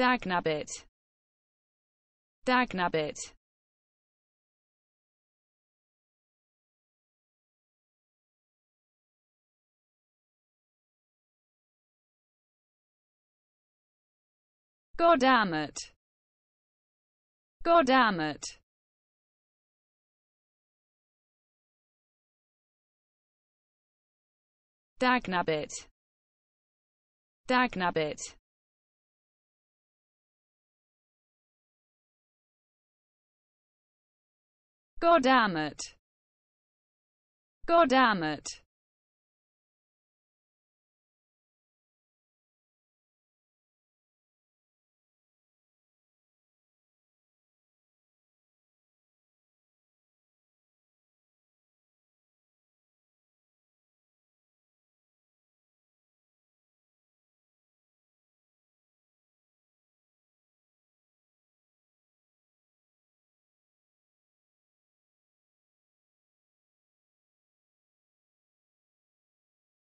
Dagnabbit Dagnabbit Goddammit Goddammit Dagnabbit Dagnabbit damn it!